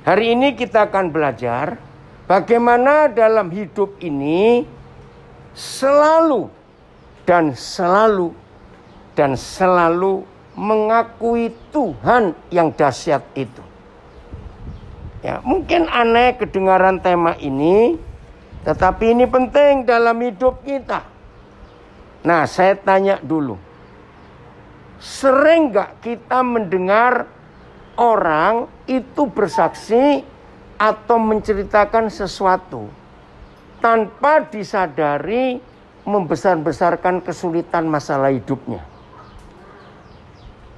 Hari ini kita akan belajar bagaimana dalam hidup ini selalu dan selalu dan selalu mengakui Tuhan yang dahsyat itu. Ya, mungkin aneh kedengaran tema ini, tetapi ini penting dalam hidup kita. Nah, saya tanya dulu. Sering gak kita mendengar orang itu bersaksi atau menceritakan sesuatu tanpa disadari membesar-besarkan kesulitan masalah hidupnya.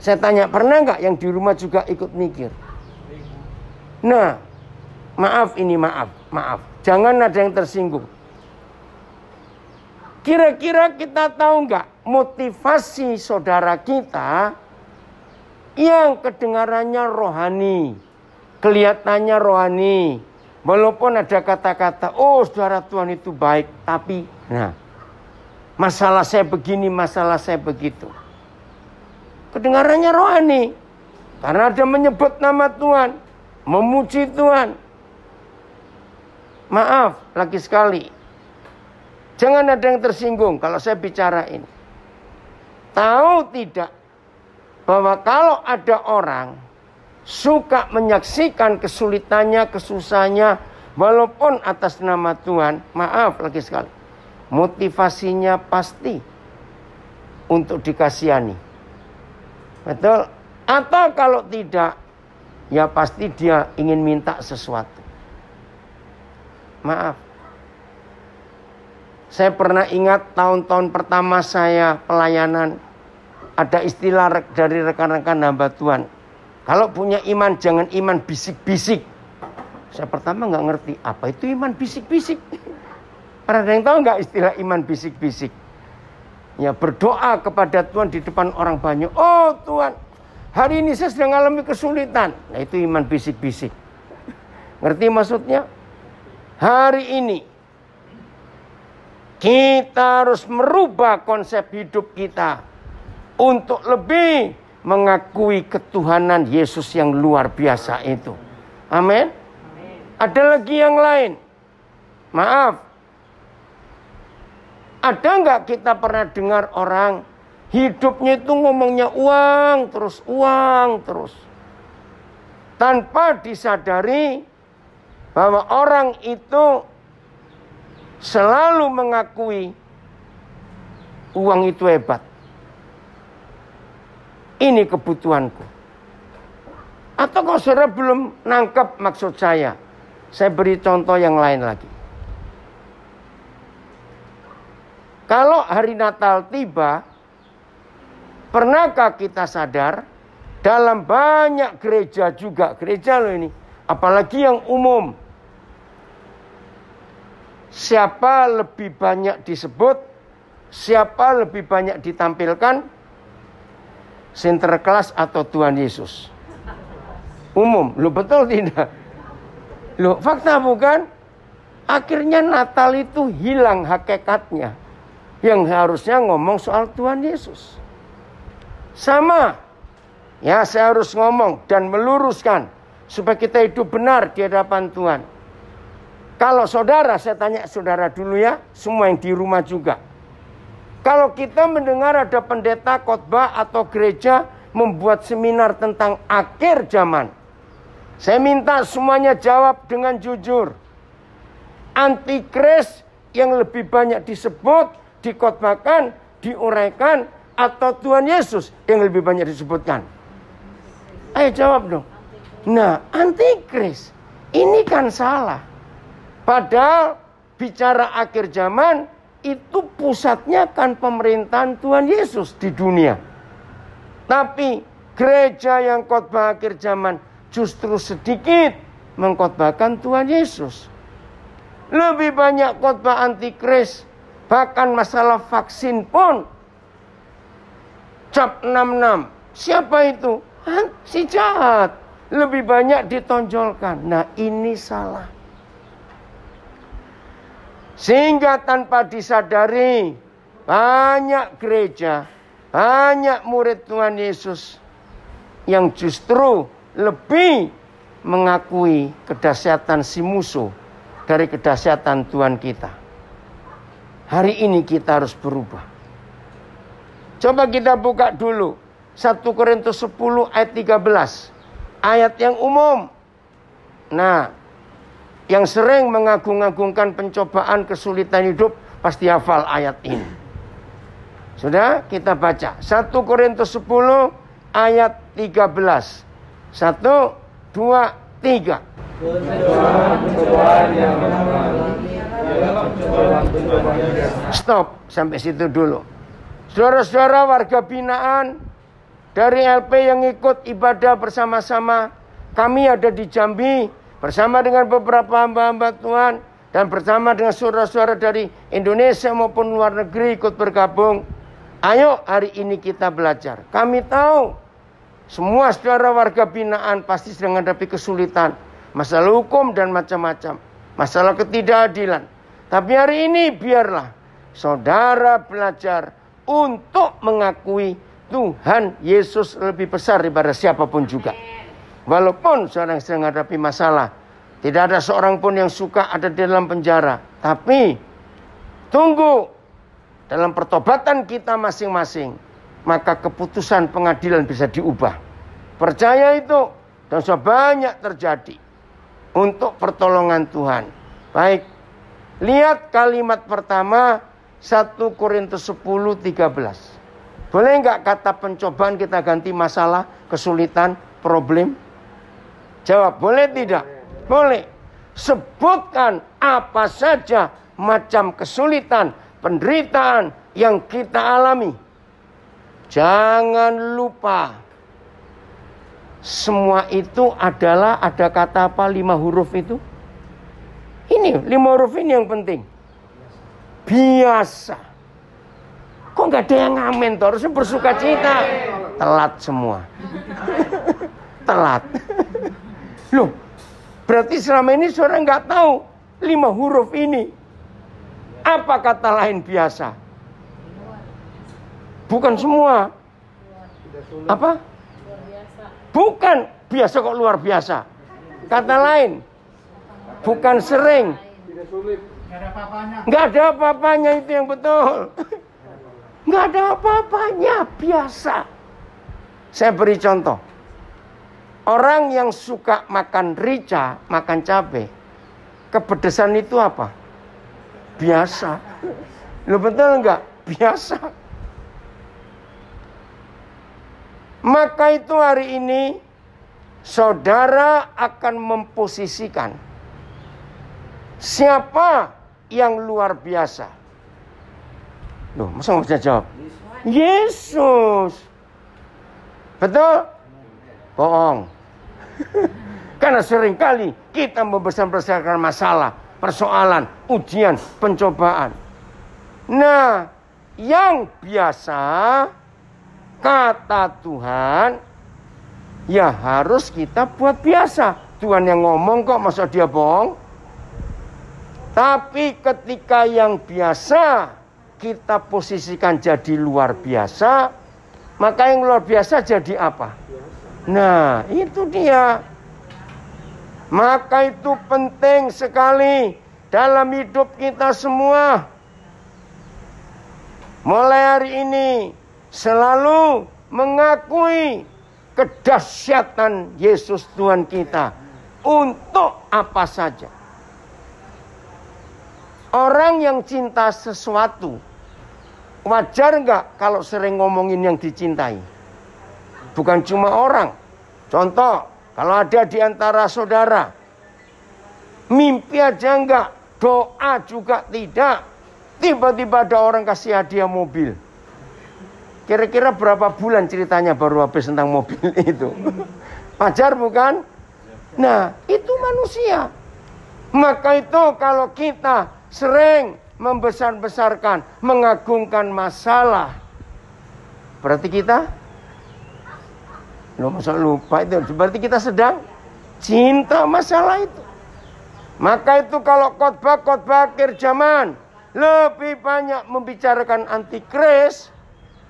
Saya tanya, pernah nggak yang di rumah juga ikut mikir? Nah, maaf ini maaf, maaf. Jangan ada yang tersinggung. Kira-kira kita tahu nggak motivasi saudara kita yang kedengarannya rohani, kelihatannya rohani. Walaupun ada kata-kata, oh saudara Tuhan itu baik, tapi nah masalah saya begini, masalah saya begitu. Kedengarannya rohani, karena ada menyebut nama Tuhan, memuji Tuhan. Maaf, lagi sekali. Jangan ada yang tersinggung kalau saya bicara ini. Tahu tidak bahwa kalau ada orang suka menyaksikan kesulitannya, kesusahannya, walaupun atas nama Tuhan, maaf lagi sekali, motivasinya pasti untuk dikasihani. Betul? Atau kalau tidak, ya pasti dia ingin minta sesuatu. Maaf, saya pernah ingat tahun-tahun pertama saya pelayanan ada istilah dari rekan-rekan hamba Tuhan. Kalau punya iman, jangan iman bisik-bisik. Saya pertama nggak ngerti apa itu iman bisik-bisik. Ada yang tahu nggak istilah iman bisik-bisik? Ya berdoa kepada Tuhan di depan orang banyak. Oh Tuhan, hari ini saya sedang mengalami kesulitan. Nah itu iman bisik-bisik. Ngerti maksudnya? Hari ini kita harus merubah konsep hidup kita untuk lebih mengakui ketuhanan Yesus yang luar biasa itu. Amin. Ada lagi yang lain. Maaf. Ada nggak kita pernah dengar orang hidupnya itu ngomongnya uang terus uang terus. Tanpa disadari bahwa orang itu selalu mengakui uang itu hebat ini kebutuhanku. Atau kau saudara belum nangkep maksud saya. Saya beri contoh yang lain lagi. Kalau hari Natal tiba, pernahkah kita sadar dalam banyak gereja juga, gereja loh ini, apalagi yang umum. Siapa lebih banyak disebut, siapa lebih banyak ditampilkan, sinterklas atau Tuhan Yesus? Umum, lu betul tidak? Lu fakta bukan? Akhirnya Natal itu hilang hakikatnya. Yang harusnya ngomong soal Tuhan Yesus. Sama. Ya, saya harus ngomong dan meluruskan supaya kita hidup benar di hadapan Tuhan. Kalau saudara, saya tanya saudara dulu ya, semua yang di rumah juga kalau kita mendengar ada pendeta khotbah atau gereja membuat seminar tentang akhir zaman. Saya minta semuanya jawab dengan jujur. Antikris yang lebih banyak disebut, dikotbahkan, diuraikan, atau Tuhan Yesus yang lebih banyak disebutkan? Ayo jawab dong. Nah, antikris ini kan salah. Padahal bicara akhir zaman itu pusatnya kan pemerintahan Tuhan Yesus di dunia. Tapi gereja yang khotbah akhir zaman justru sedikit mengkhotbahkan Tuhan Yesus. Lebih banyak khotbah antikris, bahkan masalah vaksin pun. Cap 66, siapa itu? Si jahat. Lebih banyak ditonjolkan. Nah ini salah. Sehingga tanpa disadari banyak gereja, banyak murid Tuhan Yesus yang justru lebih mengakui kedahsyatan si musuh dari kedahsyatan Tuhan kita. Hari ini kita harus berubah. Coba kita buka dulu 1 Korintus 10 ayat 13. Ayat yang umum. Nah, yang sering mengagung-agungkan pencobaan kesulitan hidup pasti hafal ayat ini. Sudah kita baca 1 Korintus 10 ayat 13. 1 2 3. Stop sampai situ dulu. Saudara-saudara warga binaan dari LP yang ikut ibadah bersama-sama, kami ada di Jambi, bersama dengan beberapa hamba-hamba Tuhan dan bersama dengan saudara-saudara dari Indonesia maupun luar negeri ikut bergabung. Ayo hari ini kita belajar. Kami tahu semua saudara warga binaan pasti sedang menghadapi kesulitan, masalah hukum dan macam-macam, masalah ketidakadilan. Tapi hari ini biarlah saudara belajar untuk mengakui Tuhan Yesus lebih besar daripada siapapun juga. Walaupun seorang sedang menghadapi masalah, tidak ada seorang pun yang suka ada di dalam penjara. Tapi tunggu dalam pertobatan kita masing-masing, maka keputusan pengadilan bisa diubah. Percaya itu dan sudah banyak terjadi untuk pertolongan Tuhan. Baik, lihat kalimat pertama 1 Korintus 10 13. Boleh nggak kata pencobaan kita ganti masalah, kesulitan, problem? Jawab boleh tidak? Boleh. Sebutkan apa saja macam kesulitan, penderitaan yang kita alami. Jangan lupa semua itu adalah ada kata apa lima huruf itu? Ini lima huruf ini yang penting. Biasa. Kok nggak ada yang ngamen? Harusnya bersuka cita. Telat semua. Telat. Loh, berarti selama ini saudara nggak tahu lima huruf ini. Apa kata lain biasa? Bukan semua. Apa? Bukan biasa kok luar biasa. Kata lain. Bukan sering. Nggak ada apa-apanya itu yang betul. Nggak ada apa-apanya biasa. Saya beri contoh. Orang yang suka makan rica, makan cabai, kepedesan itu apa? Biasa. Lo betul enggak? Biasa. Maka itu hari ini saudara akan memposisikan siapa yang luar biasa. Loh, masa nggak bisa jawab? Yesus. Betul? bohong. Karena seringkali kita membesar-besarkan masalah, persoalan, ujian, pencobaan. Nah, yang biasa kata Tuhan ya harus kita buat biasa. Tuhan yang ngomong kok masa dia bohong? Tapi ketika yang biasa kita posisikan jadi luar biasa, maka yang luar biasa jadi apa? Nah, itu dia. Maka itu penting sekali dalam hidup kita semua. Mulai hari ini selalu mengakui kedahsyatan Yesus Tuhan kita untuk apa saja. Orang yang cinta sesuatu, wajar nggak kalau sering ngomongin yang dicintai? bukan cuma orang. Contoh, kalau ada di antara saudara, mimpi aja enggak, doa juga tidak. Tiba-tiba ada orang kasih hadiah mobil. Kira-kira berapa bulan ceritanya baru habis tentang mobil itu? Pajar bukan? Nah, itu manusia. Maka itu kalau kita sering membesar-besarkan, mengagungkan masalah, berarti kita Lo masa lupa itu berarti kita sedang cinta masalah itu. Maka itu kalau khotbah-khotbah akhir zaman lebih banyak membicarakan antikris,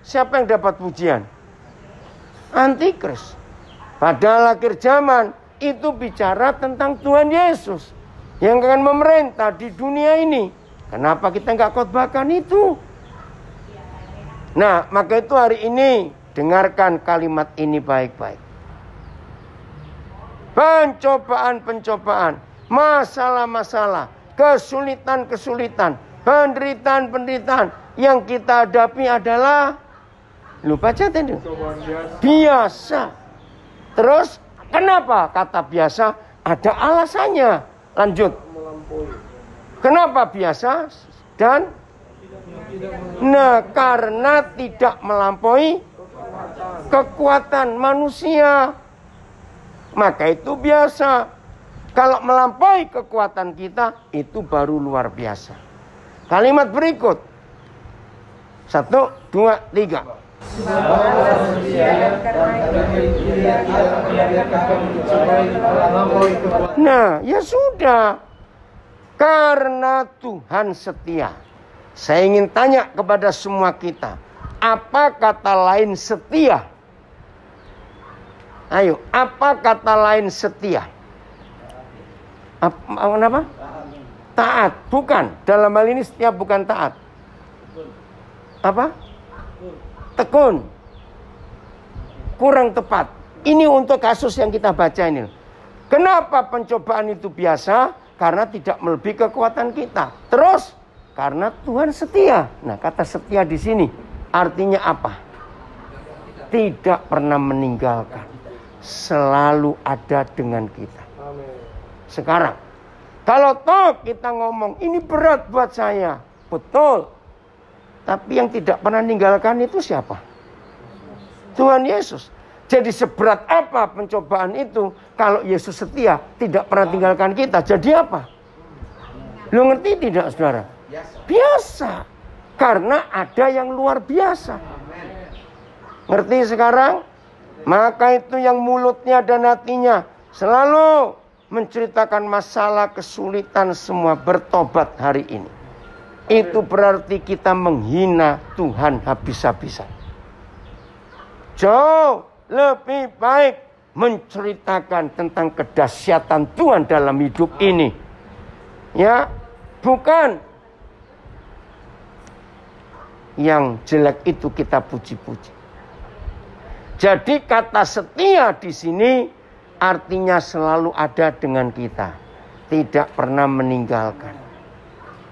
siapa yang dapat pujian? Antikris. Padahal akhir zaman itu bicara tentang Tuhan Yesus yang akan memerintah di dunia ini. Kenapa kita nggak khotbahkan itu? Nah, maka itu hari ini Dengarkan kalimat ini baik-baik. Pencobaan-pencobaan, masalah-masalah, kesulitan-kesulitan, penderitaan-penderitaan yang kita hadapi adalah lupa baca itu biasa. Terus kenapa kata biasa ada alasannya. Lanjut. Kenapa biasa dan Nah, karena tidak melampaui kekuatan manusia. Maka itu biasa. Kalau melampaui kekuatan kita, itu baru luar biasa. Kalimat berikut. Satu, dua, tiga. Nah, ya sudah. Karena Tuhan setia. Saya ingin tanya kepada semua kita apa kata lain setia? Ayo, apa kata lain setia? Apa, kenapa? Taat. Bukan. Dalam hal ini setia bukan taat. Apa? Tekun. Kurang tepat. Ini untuk kasus yang kita baca ini. Kenapa pencobaan itu biasa? Karena tidak melebihi kekuatan kita. Terus, karena Tuhan setia. Nah, kata setia di sini Artinya apa? Tidak pernah meninggalkan. Selalu ada dengan kita. Sekarang. Kalau toh kita ngomong ini berat buat saya. Betul. Tapi yang tidak pernah meninggalkan itu siapa? Tuhan Yesus. Jadi seberat apa pencobaan itu kalau Yesus setia tidak pernah tinggalkan kita. Jadi apa? Lo ngerti tidak saudara? Biasa. Karena ada yang luar biasa. Ngerti sekarang? Maka itu yang mulutnya dan hatinya selalu menceritakan masalah kesulitan semua bertobat hari ini. Itu berarti kita menghina Tuhan habis-habisan. Jauh lebih baik menceritakan tentang kedahsyatan Tuhan dalam hidup ini. Ya, bukan yang jelek itu kita puji-puji. Jadi kata setia di sini artinya selalu ada dengan kita. Tidak pernah meninggalkan.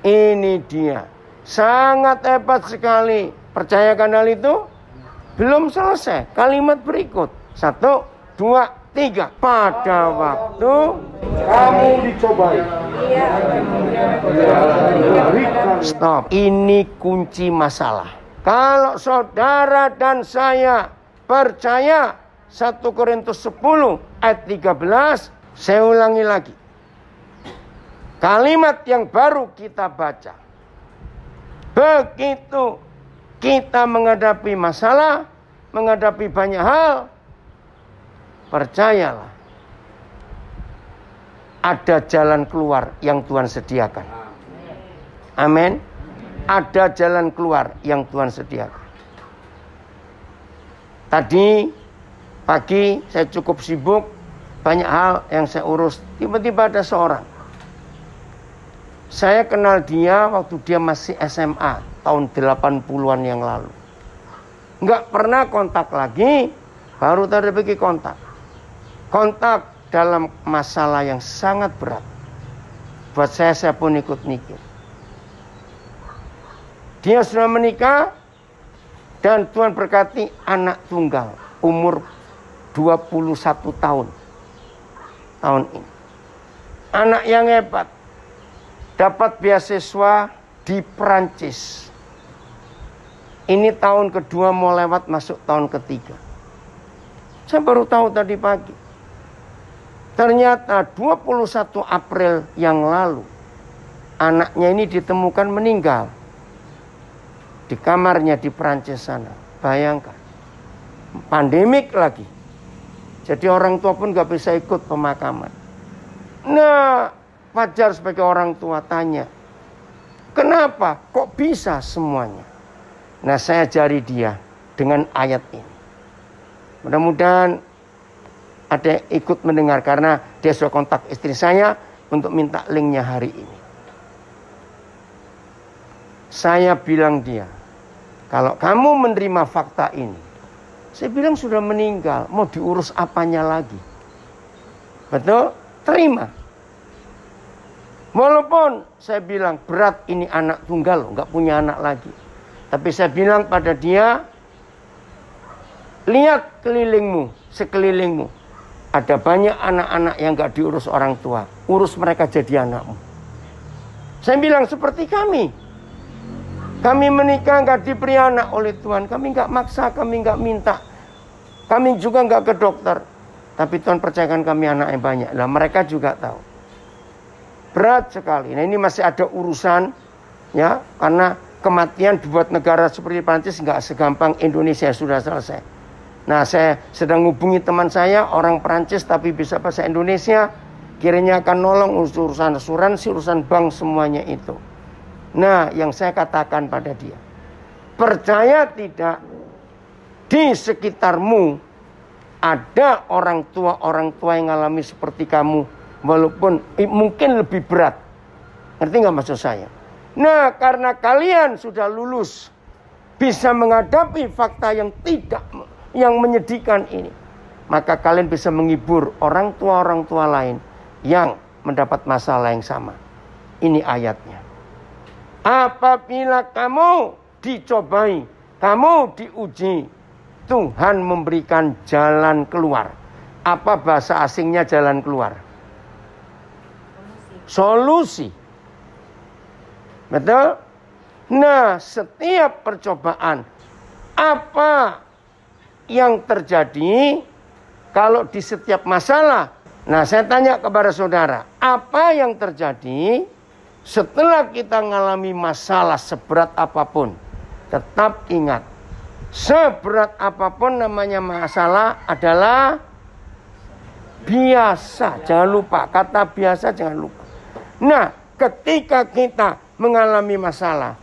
Ini dia. Sangat hebat sekali. Percayakan hal itu? Belum selesai. Kalimat berikut. Satu, dua, tiga pada waktu iya, kamu dicobai stop ini kunci masalah kalau saudara dan saya percaya 1 Korintus 10 ayat 13 saya ulangi lagi kalimat yang baru kita baca begitu kita menghadapi masalah menghadapi banyak hal Percayalah. Ada jalan keluar yang Tuhan sediakan. Amin. Ada jalan keluar yang Tuhan sediakan. Tadi pagi saya cukup sibuk, banyak hal yang saya urus. Tiba-tiba ada seorang. Saya kenal dia waktu dia masih SMA tahun 80-an yang lalu. Nggak pernah kontak lagi, baru tadi pergi kontak kontak dalam masalah yang sangat berat. Buat saya, saya pun ikut mikir. Dia sudah menikah dan Tuhan berkati anak tunggal umur 21 tahun tahun ini. Anak yang hebat dapat beasiswa di Perancis. Ini tahun kedua mau lewat masuk tahun ketiga. Saya baru tahu tadi pagi. Ternyata 21 April yang lalu anaknya ini ditemukan meninggal di kamarnya di Prancis sana. Bayangkan. Pandemik lagi. Jadi orang tua pun gak bisa ikut pemakaman. Nah, Fajar sebagai orang tua tanya, kenapa kok bisa semuanya? Nah, saya jari dia dengan ayat ini. Mudah-mudahan ada yang ikut mendengar karena dia sudah kontak istri saya untuk minta linknya hari ini. Saya bilang dia, kalau kamu menerima fakta ini, saya bilang sudah meninggal, mau diurus apanya lagi. Betul? Terima. Walaupun saya bilang berat ini anak tunggal, nggak punya anak lagi. Tapi saya bilang pada dia, lihat kelilingmu, sekelilingmu ada banyak anak-anak yang gak diurus orang tua. Urus mereka jadi anakmu. Saya bilang seperti kami. Kami menikah gak diberi anak oleh Tuhan. Kami gak maksa, kami gak minta. Kami juga gak ke dokter. Tapi Tuhan percayakan kami anak yang banyak. Lah mereka juga tahu. Berat sekali. Nah ini masih ada urusan. Ya, karena kematian buat negara seperti Prancis nggak segampang Indonesia sudah selesai. Nah, saya sedang hubungi teman saya, orang Perancis tapi bisa bahasa Indonesia. Kiranya akan nolong urusan asuransi, urusan bank, semuanya itu. Nah, yang saya katakan pada dia. Percaya tidak di sekitarmu ada orang tua-orang tua yang mengalami seperti kamu. Walaupun mungkin lebih berat. Ngerti nggak maksud saya? Nah, karena kalian sudah lulus, bisa menghadapi fakta yang tidak yang menyedihkan ini. Maka kalian bisa menghibur orang tua-orang tua lain yang mendapat masalah yang sama. Ini ayatnya. Apabila kamu dicobai, kamu diuji, Tuhan memberikan jalan keluar. Apa bahasa asingnya jalan keluar? Solusi. Betul? Nah, setiap percobaan apa yang terjadi kalau di setiap masalah. Nah, saya tanya kepada saudara, apa yang terjadi setelah kita mengalami masalah seberat apapun? Tetap ingat, seberat apapun namanya masalah adalah biasa. Jangan lupa, kata biasa jangan lupa. Nah, ketika kita mengalami masalah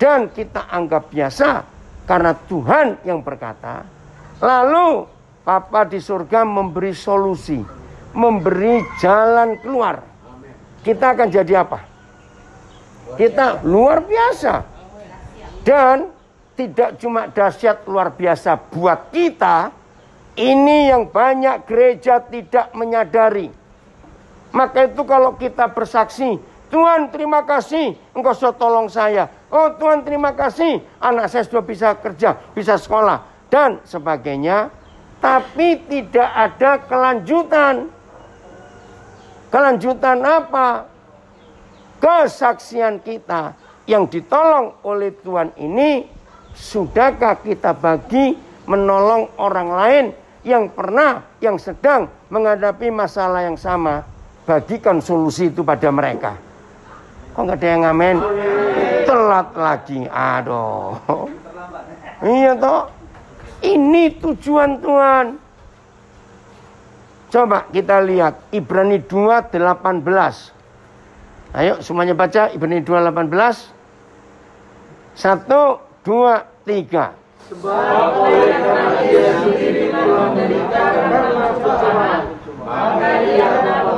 dan kita anggap biasa karena Tuhan yang berkata, Lalu Papa di surga memberi solusi, memberi jalan keluar. Kita akan jadi apa? Kita luar biasa. Dan tidak cuma dahsyat luar biasa buat kita, ini yang banyak gereja tidak menyadari. Maka itu kalau kita bersaksi, Tuhan terima kasih, engkau sudah tolong saya. Oh Tuhan terima kasih, anak saya sudah bisa kerja, bisa sekolah dan sebagainya, tapi tidak ada kelanjutan. Kelanjutan apa? Kesaksian kita yang ditolong oleh Tuhan ini, sudahkah kita bagi menolong orang lain yang pernah, yang sedang menghadapi masalah yang sama? Bagikan solusi itu pada mereka. Kok nggak ada yang ngamen? Telat lagi, aduh. Iya toh. Ini tujuan Tuhan. Coba kita lihat Ibrani 2:18. Ayo semuanya baca Ibrani 2:18. Satu, dua, tiga. Sebab oleh karena dia sendiri telah menderita karena kesalahan, maka dapat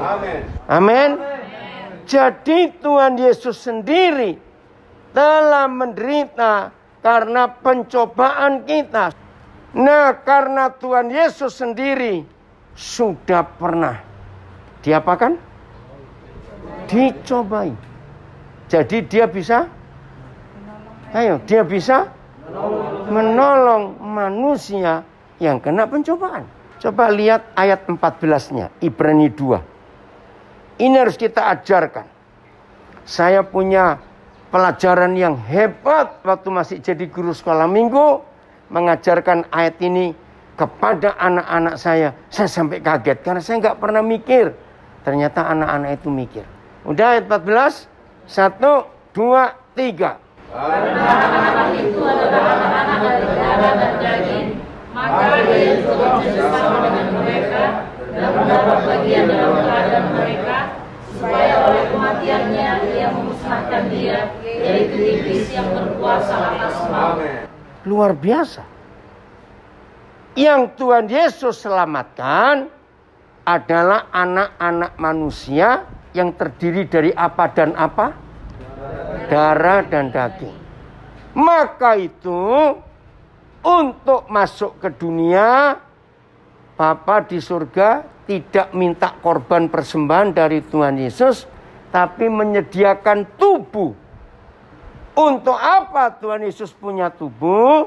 Amin. Amin. Jadi Tuhan Yesus sendiri telah menderita karena pencobaan kita. Nah, karena Tuhan Yesus sendiri sudah pernah diapakan? Dicobai. Jadi dia bisa Ayo, dia bisa menolong manusia yang kena pencobaan. Coba lihat ayat 14-nya, Ibrani 2. Ini harus kita ajarkan. Saya punya pelajaran yang hebat waktu masih jadi guru sekolah minggu mengajarkan ayat ini kepada anak-anak saya. Saya sampai kaget karena saya nggak pernah mikir. Ternyata anak-anak itu mikir. Udah ayat 14. Satu, dua, tiga. Yesus bersama dengan mereka dan mendapat bagian dalam keadaan mereka supaya oleh kematiannya ia memusnahkan dia, yaitu iblis yang berkuasa atas maut. Luar biasa. Yang Tuhan Yesus selamatkan adalah anak-anak manusia yang terdiri dari apa dan apa? Darah dan daging. Maka itu untuk masuk ke dunia Bapa di surga tidak minta korban persembahan dari Tuhan Yesus, tapi menyediakan tubuh. Untuk apa Tuhan Yesus punya tubuh?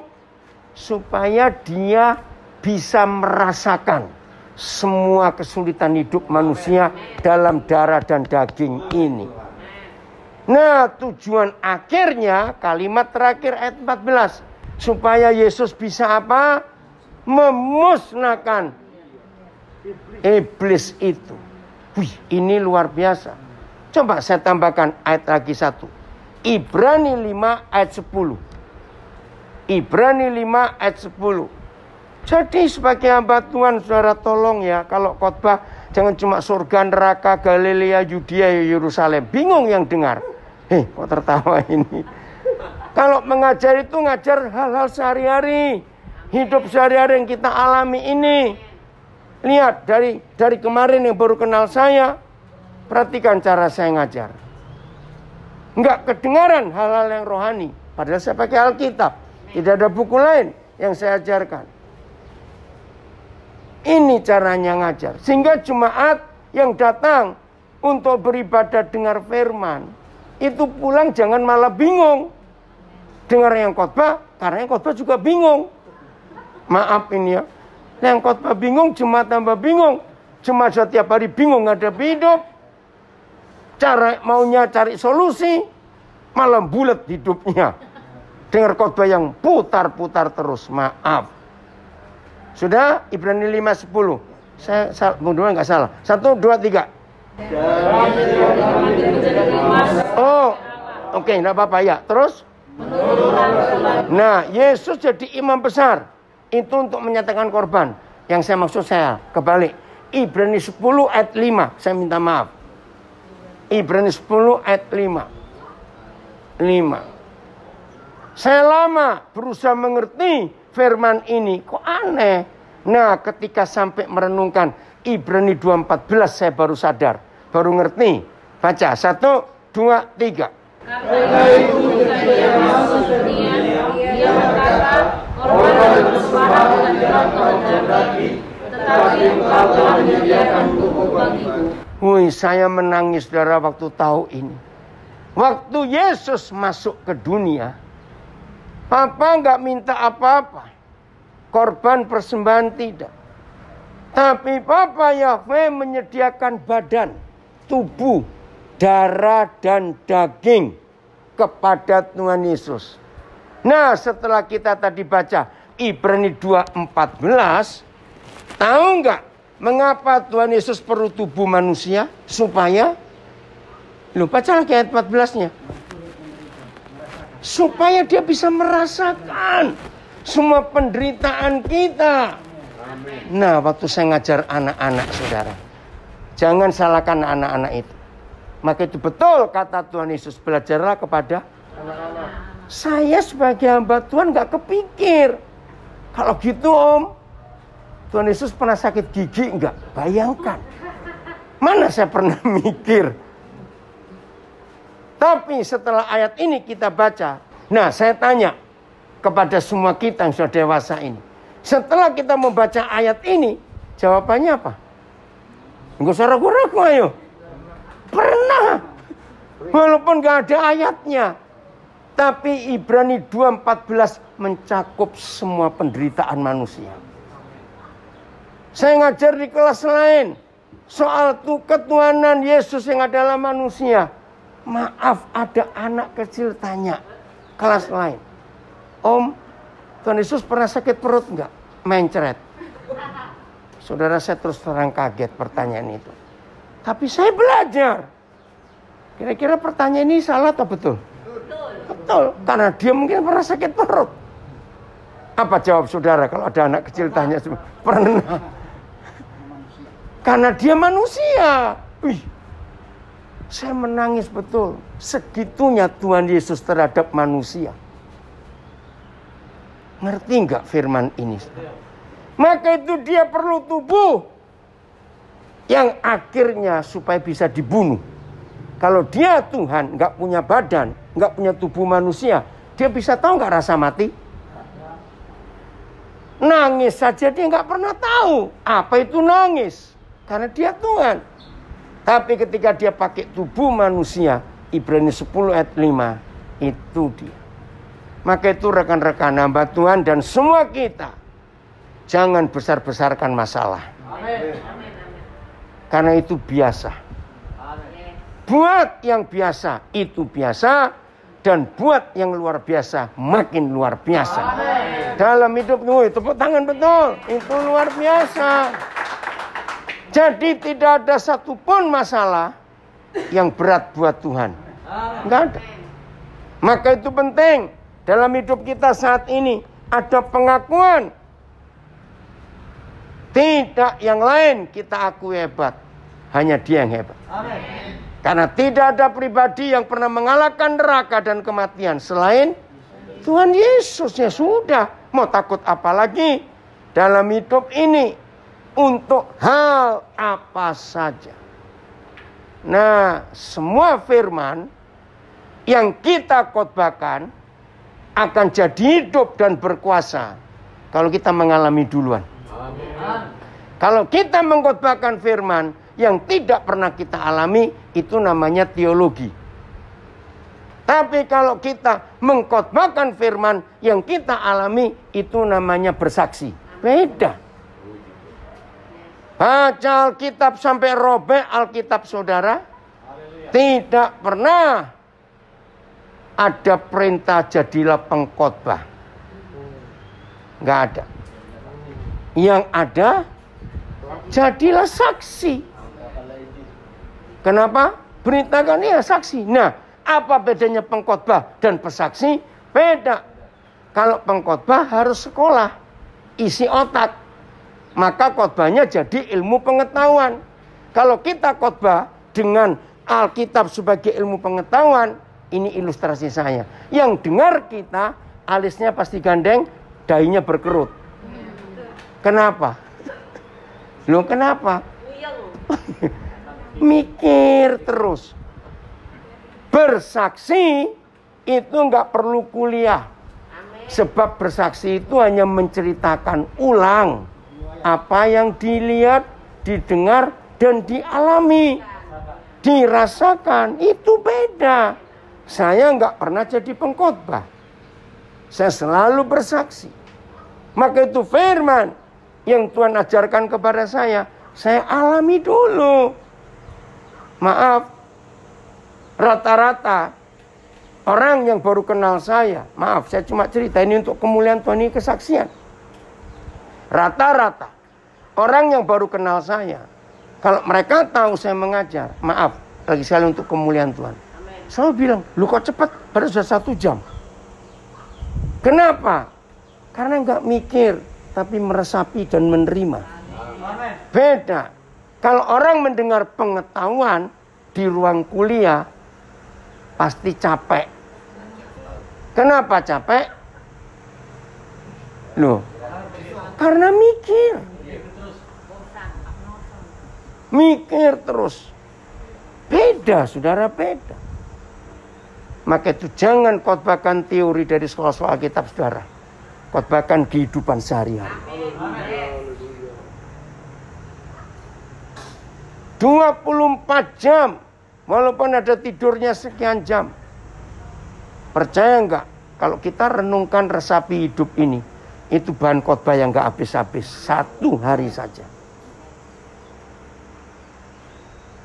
Supaya dia bisa merasakan semua kesulitan hidup manusia dalam darah dan daging ini. Nah, tujuan akhirnya kalimat terakhir ayat 14 supaya Yesus bisa apa? memusnahkan Iblis itu. Wih, ini luar biasa. Coba saya tambahkan ayat lagi satu. Ibrani 5 ayat 10. Ibrani 5 ayat 10. Jadi sebagai hamba Tuhan saudara tolong ya kalau khotbah jangan cuma surga neraka Galilea Yudia Yerusalem. Bingung yang dengar. Hei, eh, kok tertawa ini? Kalau mengajar itu ngajar hal-hal sehari-hari. Hidup sehari-hari yang kita alami ini. Lihat dari dari kemarin yang baru kenal saya, perhatikan cara saya ngajar. Enggak kedengaran hal-hal yang rohani. Padahal saya pakai Alkitab. Tidak ada buku lain yang saya ajarkan. Ini caranya ngajar. Sehingga jemaat yang datang untuk beribadah dengar firman. Itu pulang jangan malah bingung. Dengar yang khotbah, karena yang khotbah juga bingung. Maaf ini ya. Yang khotbah bingung, cuma tambah bingung. Cuma setiap hari bingung ngadepi hidup. Cara maunya cari solusi. Malam bulat hidupnya. Dengar khotbah yang putar-putar terus. Maaf. Sudah Ibrani 5.10. Saya, saya mudah nggak salah. Satu, dua, tiga. Oh, oke, okay, nggak apa-apa ya. Terus? Nah, Yesus jadi imam besar itu untuk menyatakan korban. Yang saya maksud saya kebalik. Ibrani 10 ayat 5. Saya minta maaf. Ibrani 10 ayat 5. 5. Saya lama berusaha mengerti firman ini. Kok aneh? Nah ketika sampai merenungkan Ibrani 2.14 saya baru sadar. Baru ngerti. Baca. Satu, dua, tiga. Karena itu dia masuk dunia, dia berkata, dan Wih, saya menangis darah waktu tahu ini. Waktu Yesus masuk ke dunia, Papa nggak minta apa-apa. Korban persembahan tidak. Tapi Papa Yahweh menyediakan badan, tubuh, darah dan daging kepada Tuhan Yesus. Nah setelah kita tadi baca, Ibrani 2:14 tahu nggak mengapa Tuhan Yesus perlu tubuh manusia supaya lupa baca lagi ayat 14-nya supaya dia bisa merasakan semua penderitaan kita. Nah, waktu saya ngajar anak-anak saudara, jangan salahkan anak-anak itu. Maka itu betul kata Tuhan Yesus, belajarlah kepada anak-anak. Saya sebagai hamba Tuhan gak kepikir kalau gitu om, Tuhan Yesus pernah sakit gigi enggak? Bayangkan. Mana saya pernah mikir. Tapi setelah ayat ini kita baca. Nah saya tanya kepada semua kita yang sudah dewasa ini. Setelah kita membaca ayat ini, jawabannya apa? Enggak usah ragu-ragu ayo. Pernah. Walaupun gak ada ayatnya. Tapi Ibrani 2.14 mencakup semua penderitaan manusia. Saya ngajar di kelas lain. Soal tuh ketuhanan Yesus yang adalah manusia. Maaf ada anak kecil tanya. Kelas lain. Om, Tuhan Yesus pernah sakit perut nggak? Mencret. Saudara saya terus terang kaget pertanyaan itu. Tapi saya belajar. Kira-kira pertanyaan ini salah atau betul? Betul, karena dia mungkin pernah sakit perut. Apa jawab saudara kalau ada anak kecil tanya pernah? Karena dia manusia. Wih, saya menangis betul. Segitunya Tuhan Yesus terhadap manusia. Ngerti nggak firman ini? Maka itu dia perlu tubuh yang akhirnya supaya bisa dibunuh. Kalau dia Tuhan, nggak punya badan, nggak punya tubuh manusia, dia bisa tahu nggak rasa mati? Nangis saja dia nggak pernah tahu apa itu nangis, karena dia Tuhan. Tapi ketika dia pakai tubuh manusia, Ibrani 10 ayat 5, itu dia. Maka itu rekan-rekan hamba Tuhan dan semua kita, jangan besar-besarkan masalah. Amin. Karena itu biasa Buat yang biasa itu biasa dan buat yang luar biasa makin luar biasa. Amen. Dalam hidup woi, tepuk tangan betul, itu luar biasa. Jadi tidak ada satupun masalah yang berat buat Tuhan. Enggak ada. Maka itu penting dalam hidup kita saat ini ada pengakuan. Tidak yang lain kita akui hebat, hanya Dia yang hebat. Amen. Karena tidak ada pribadi yang pernah mengalahkan neraka dan kematian selain Tuhan Yesusnya sudah, mau takut apa lagi dalam hidup ini untuk hal apa saja. Nah, semua firman yang kita khotbahkan akan jadi hidup dan berkuasa kalau kita mengalami duluan. Amin. Kalau kita mengkhotbahkan firman, yang tidak pernah kita alami itu namanya teologi. Tapi kalau kita mengkhotbahkan firman yang kita alami itu namanya bersaksi. Beda. Baca Alkitab sampai robek Alkitab saudara. Tidak pernah ada perintah jadilah pengkhotbah. Enggak ada. Yang ada jadilah saksi. Kenapa? Beritakan ya saksi. Nah, apa bedanya pengkhotbah dan pesaksi? Beda. Kalau pengkhotbah harus sekolah, isi otak. Maka khotbahnya jadi ilmu pengetahuan. Kalau kita khotbah dengan Alkitab sebagai ilmu pengetahuan, ini ilustrasi saya. Yang dengar kita alisnya pasti gandeng, dahinya berkerut. Kenapa? Lu kenapa? Iya, mikir terus. Bersaksi itu nggak perlu kuliah. Sebab bersaksi itu hanya menceritakan ulang apa yang dilihat, didengar, dan dialami. Dirasakan, itu beda. Saya nggak pernah jadi pengkhotbah. Saya selalu bersaksi. Maka itu firman yang Tuhan ajarkan kepada saya. Saya alami dulu. Maaf, rata-rata orang yang baru kenal saya, maaf saya cuma cerita ini untuk kemuliaan Tuhan ini kesaksian. Rata-rata orang yang baru kenal saya, kalau mereka tahu saya mengajar, maaf lagi sekali untuk kemuliaan Tuhan. Selalu bilang, lu kok cepat, baru sudah satu jam. Kenapa? Karena nggak mikir, tapi meresapi dan menerima. Beda kalau orang mendengar pengetahuan di ruang kuliah, pasti capek. Kenapa capek? Loh, karena mikir. Mikir terus. Beda, saudara, beda. Maka itu jangan khotbahkan teori dari sekolah-sekolah kitab, saudara. Khotbahkan kehidupan sehari-hari. 24 jam walaupun ada tidurnya sekian jam. Percaya enggak kalau kita renungkan resapi hidup ini itu bahan khotbah yang enggak habis-habis satu hari saja.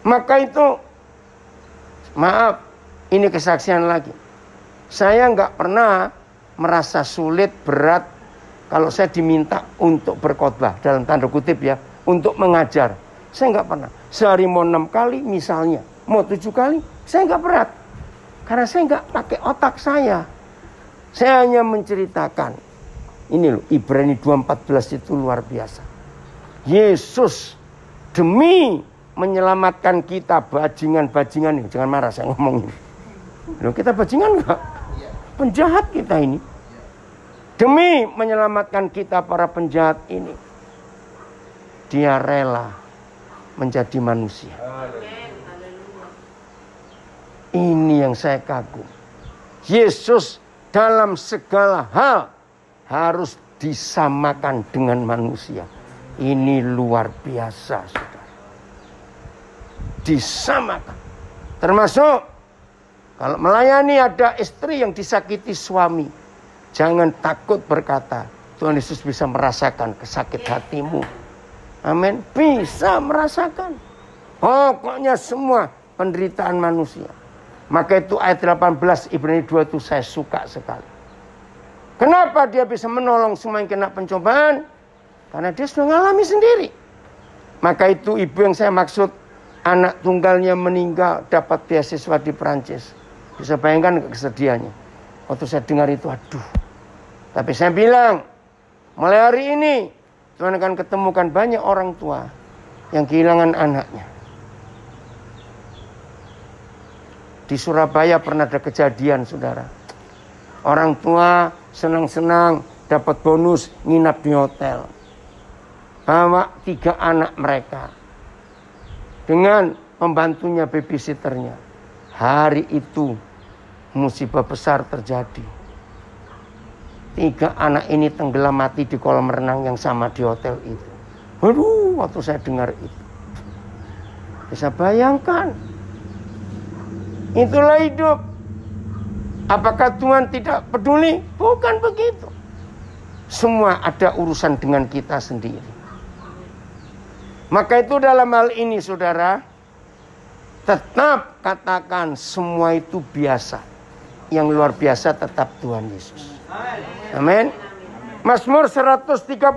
Maka itu maaf ini kesaksian lagi. Saya enggak pernah merasa sulit berat kalau saya diminta untuk berkhotbah dalam tanda kutip ya untuk mengajar saya nggak pernah. Sehari mau enam kali misalnya, mau tujuh kali, saya nggak berat. Karena saya nggak pakai otak saya. Saya hanya menceritakan. Ini loh, Ibrani 2.14 itu luar biasa. Yesus demi menyelamatkan kita bajingan-bajingan ini. Jangan marah saya ngomongin. Loh, kita bajingan nggak? Penjahat kita ini. Demi menyelamatkan kita para penjahat ini. Dia rela menjadi manusia. Ini yang saya kagum. Yesus dalam segala hal harus disamakan dengan manusia. Ini luar biasa, saudara. Disamakan. Termasuk kalau melayani ada istri yang disakiti suami. Jangan takut berkata, Tuhan Yesus bisa merasakan kesakit hatimu Amin. Bisa merasakan. Pokoknya semua penderitaan manusia. Maka itu ayat 18 Ibrani 2 itu saya suka sekali. Kenapa dia bisa menolong semua yang kena pencobaan? Karena dia sudah mengalami sendiri. Maka itu ibu yang saya maksud anak tunggalnya meninggal dapat beasiswa di Perancis. Bisa bayangkan kesedihannya. Waktu saya dengar itu, aduh. Tapi saya bilang, mulai hari ini Tuhan akan ketemukan banyak orang tua yang kehilangan anaknya. Di Surabaya pernah ada kejadian, saudara. Orang tua senang-senang dapat bonus nginap di hotel. Bawa tiga anak mereka. Dengan membantunya babysitternya. Hari itu musibah besar terjadi tiga anak ini tenggelam mati di kolam renang yang sama di hotel itu. Waduh, waktu saya dengar itu. Bisa bayangkan. Itulah hidup. Apakah Tuhan tidak peduli? Bukan begitu. Semua ada urusan dengan kita sendiri. Maka itu dalam hal ini saudara, tetap katakan semua itu biasa. Yang luar biasa tetap Tuhan Yesus. Amin. Masmur 135.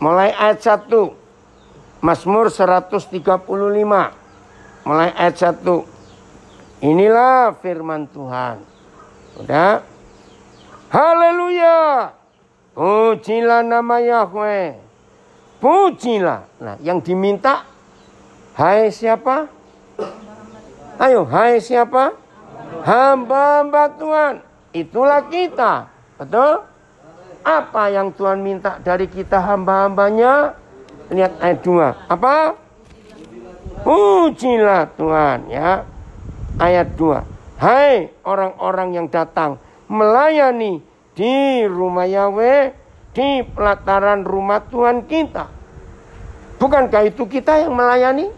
Mulai ayat 1. Masmur 135 mulai ayat 1. Inilah firman Tuhan. Udah. Haleluya. Pujilah nama Yahweh. Pujilah. Nah, yang diminta hai siapa? Ayo, hai siapa? Hamba-hamba Tuhan. Itulah kita. Betul? Apa yang Tuhan minta dari kita hamba-hambanya? Lihat ayat 2. Apa? Pujilah Tuhan ya. Ayat 2. Hai orang-orang yang datang melayani di rumah Yahweh, di pelataran rumah Tuhan kita. Bukankah itu kita yang melayani?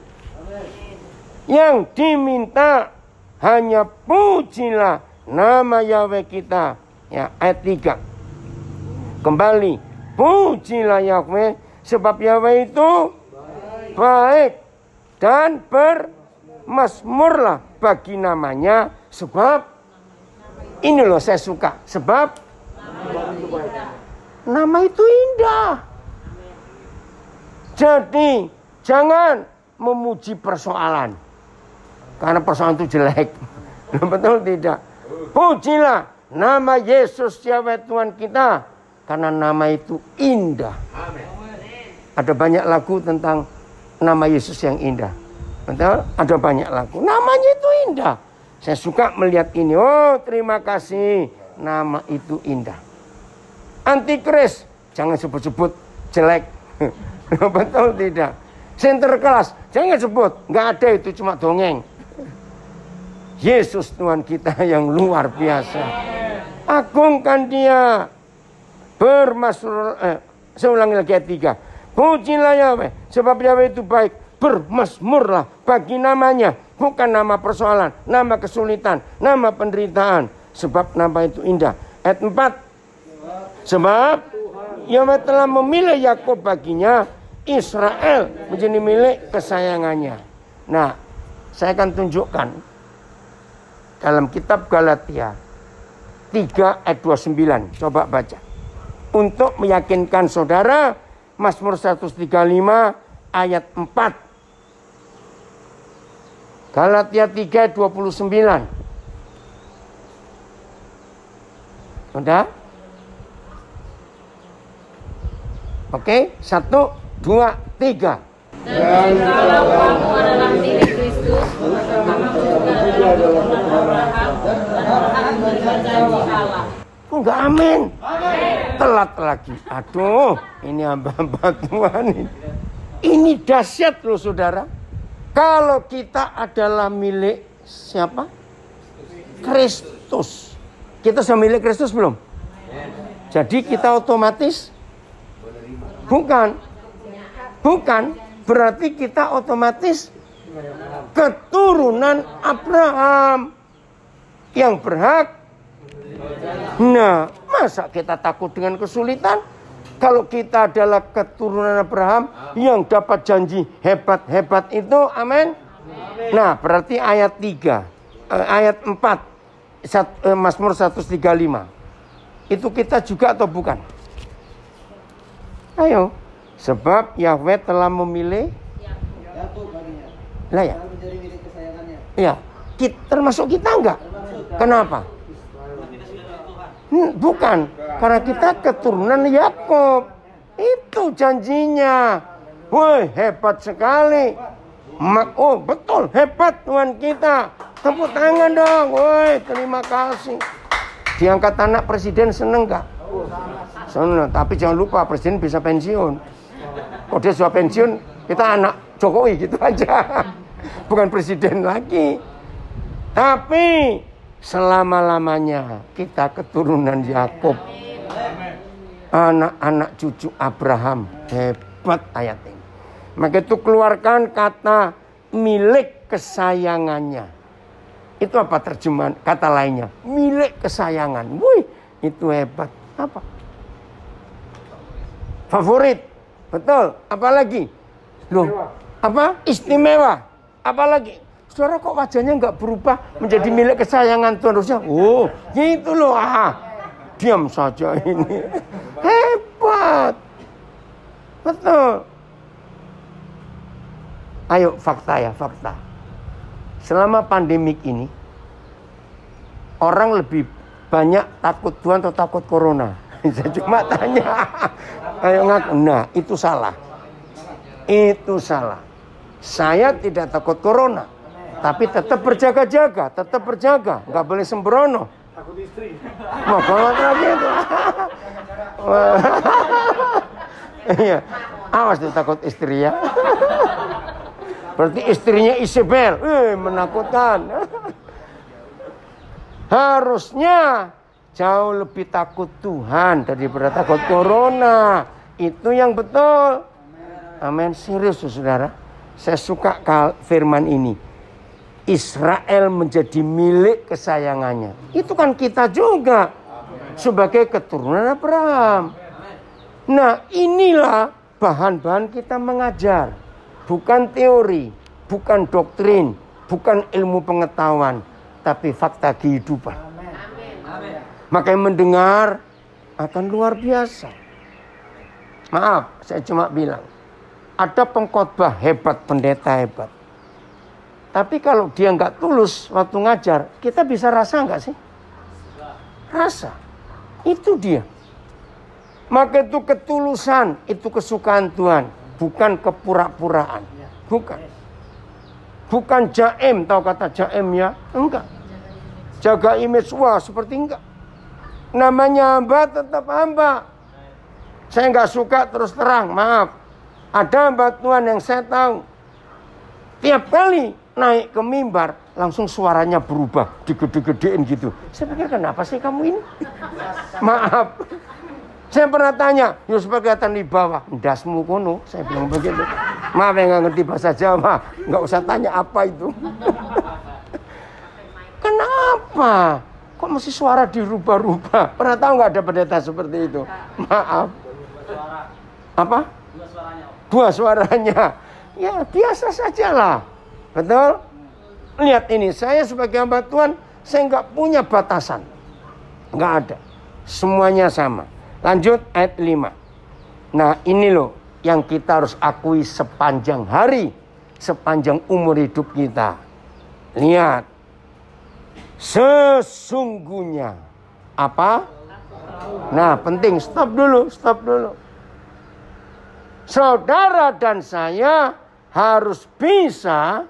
Yang diminta hanya pujilah nama Yahweh kita. Ya, ayat 3. Kembali, pujilah Yahweh sebab Yahweh itu baik, baik dan bermasmurlah bagi namanya sebab ini loh saya suka sebab nama itu indah. Jadi jangan memuji persoalan karena persoalan itu jelek. Betul tidak? Pujilah nama Yesus Yahweh Tuhan kita. Karena nama itu indah. Amen. Ada banyak lagu tentang nama Yesus yang indah. Betul? Ada banyak lagu. Namanya itu indah. Saya suka melihat ini. Oh terima kasih. Nama itu indah. Antikris. Jangan sebut-sebut jelek. Betul tidak? Center kelas. Jangan sebut. Nggak ada itu cuma dongeng. Yesus Tuhan kita yang luar biasa. Agungkan dia. Bermasur, eh, saya ulangi lagi ayat 3. Pujilah Yahweh, sebab Yahweh itu baik. Bermasmurlah bagi namanya. Bukan nama persoalan, nama kesulitan, nama penderitaan. Sebab nama itu indah. Ayat 4. Sebab Yahweh telah memilih Yakob baginya. Israel menjadi milik kesayangannya. Nah, saya akan tunjukkan dalam kitab Galatia 3 ayat 29. Coba baca. Untuk meyakinkan saudara, Mazmur 135 ayat 4. Galatia 3 ayat 29. Sudah? Oke, satu, dua, tiga. Dan kalau kamu adalah milik Kristus, maka kamu juga adalah Kok nggak amin? amin? Telat lagi. Aduh, ini hamba-hamba Tuhan ini. Ini dahsyat loh saudara. Kalau kita adalah milik siapa? Kristus. Kita sudah milik Kristus belum? Jadi kita otomatis bukan bukan berarti kita otomatis keturunan Abraham yang berhak Nah, masa kita takut dengan kesulitan? Kalau kita adalah keturunan Abraham yang dapat janji hebat-hebat itu, amin. Nah, berarti ayat 3, eh, ayat 4 sat, eh, Mazmur 135. Itu kita juga atau bukan? Ayo. Sebab Yahweh telah memilih Lah ya. Ya, kita, termasuk kita enggak? Termasuk. Kenapa? Hmm, bukan. Karena kita keturunan Yakob. Itu janjinya. Woi, hebat sekali. oh betul, hebat Tuhan kita. Tepuk tangan dong. Woi, terima kasih. Diangkat anak presiden seneng gak? Seneng, tapi jangan lupa presiden bisa pensiun. Kalau dia sudah pensiun, kita anak Jokowi gitu aja. Bukan presiden lagi. Tapi selama-lamanya kita keturunan Yakub. Anak-anak cucu Abraham. Hebat ayat ini. Maka itu keluarkan kata milik kesayangannya. Itu apa terjemahan kata lainnya? Milik kesayangan. Wih, itu hebat. Apa? Favorit. Betul. Apalagi? Loh, apa? Istimewa. Apalagi? Saudara kok wajahnya nggak berubah menjadi milik kesayangan Tuhan Rusia? Oh, gitu loh. Ah, diam saja ini. Hebat. Betul. Ayo fakta ya, fakta. Selama pandemik ini orang lebih banyak takut Tuhan atau takut corona. Saya cuma tanya. Ayo ngaku. Nah, itu salah. Itu salah. Saya tidak takut corona tapi tetap berjaga-jaga, tetap berjaga, nggak boleh sembrono. Takut istri. Makanya lagi itu. Iya. Awas tuh takut istri ya. Berarti istrinya Isabel, eh menakutkan. Harusnya jauh lebih takut Tuhan daripada takut corona. Itu yang betul. Amin. Serius saudara. Saya suka firman ini. Israel menjadi milik kesayangannya. Itu kan kita juga sebagai keturunan Abraham. Nah, inilah bahan-bahan kita mengajar. Bukan teori, bukan doktrin, bukan ilmu pengetahuan, tapi fakta kehidupan. Makanya mendengar akan luar biasa. Maaf, saya cuma bilang. Ada pengkhotbah hebat, pendeta hebat tapi kalau dia nggak tulus waktu ngajar, kita bisa rasa nggak sih? Rasa. Itu dia. Maka itu ketulusan, itu kesukaan Tuhan. Bukan kepura-puraan. Bukan. Bukan jaim, tahu kata jaim ya? Enggak. Jaga image, wah seperti enggak. Namanya hamba tetap hamba. Saya nggak suka terus terang, maaf. Ada hamba Tuhan yang saya tahu. Tiap kali naik ke mimbar langsung suaranya berubah digede-gedein gitu saya pikir kenapa sih kamu ini maaf saya pernah tanya Yusuf kelihatan di bawah dasmu kono saya bilang begitu maaf yang nggak ngerti bahasa Jawa nggak usah tanya apa itu kenapa kok mesti suara dirubah-rubah pernah tahu nggak ada pendeta seperti itu maaf apa dua suaranya ya biasa sajalah Betul? Lihat ini, saya sebagai hamba Tuhan, saya nggak punya batasan. Nggak ada. Semuanya sama. Lanjut ayat 5. Nah ini loh yang kita harus akui sepanjang hari. Sepanjang umur hidup kita. Lihat. Sesungguhnya. Apa? Nah penting. Stop dulu. Stop dulu. Saudara dan saya harus bisa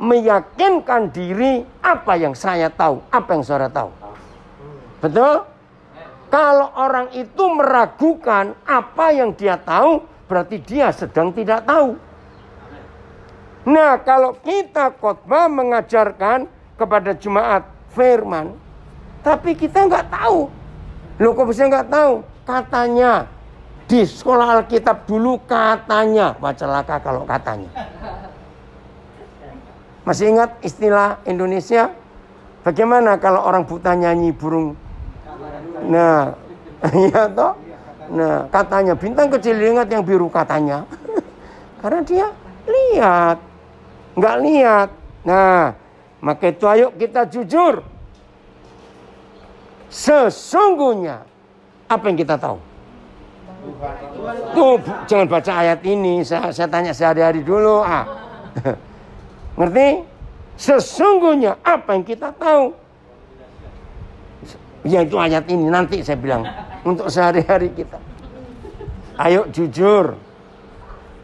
meyakinkan diri apa yang saya tahu, apa yang saudara tahu. Betul? Kalau orang itu meragukan apa yang dia tahu, berarti dia sedang tidak tahu. Nah, kalau kita khotbah mengajarkan kepada jemaat firman, tapi kita nggak tahu. Loh kok bisa nggak tahu? Katanya, di sekolah Alkitab dulu katanya, bacalah kalau katanya. Masih ingat istilah Indonesia? Bagaimana kalau orang buta nyanyi burung? Nah, iya toh? Nah, katanya bintang kecil ingat yang biru katanya. Karena dia lihat, nggak lihat. Nah, maka itu ayo kita jujur. Sesungguhnya apa yang kita tahu? Tuh, jangan baca ayat ini. Saya, saya tanya sehari-hari dulu. Ah. Ngerti? Sesungguhnya apa yang kita tahu. Ya itu ayat ini nanti saya bilang. Untuk sehari-hari kita. Ayo jujur.